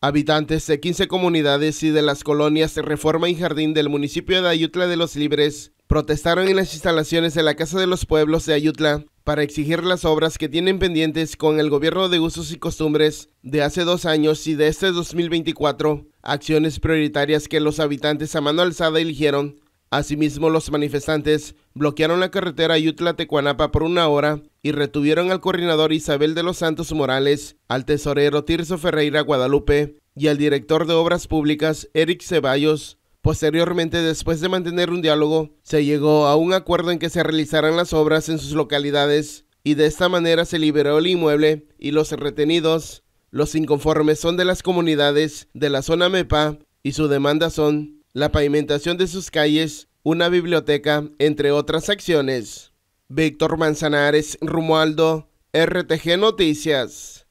Habitantes de 15 comunidades y de las colonias de Reforma y Jardín del municipio de Ayutla de los Libres protestaron en las instalaciones de la Casa de los Pueblos de Ayutla para exigir las obras que tienen pendientes con el gobierno de usos y costumbres de hace dos años y de este 2024, acciones prioritarias que los habitantes a mano alzada eligieron Asimismo, los manifestantes bloquearon la carretera Yutla-Tecuanapa por una hora y retuvieron al coordinador Isabel de los Santos Morales, al tesorero Tirso Ferreira Guadalupe y al director de Obras Públicas, Eric Ceballos. Posteriormente, después de mantener un diálogo, se llegó a un acuerdo en que se realizaran las obras en sus localidades y de esta manera se liberó el inmueble y los retenidos. Los inconformes son de las comunidades de la zona MEPA y su demanda son la pavimentación de sus calles, una biblioteca, entre otras acciones. Víctor Manzanares Rumualdo, RTG Noticias.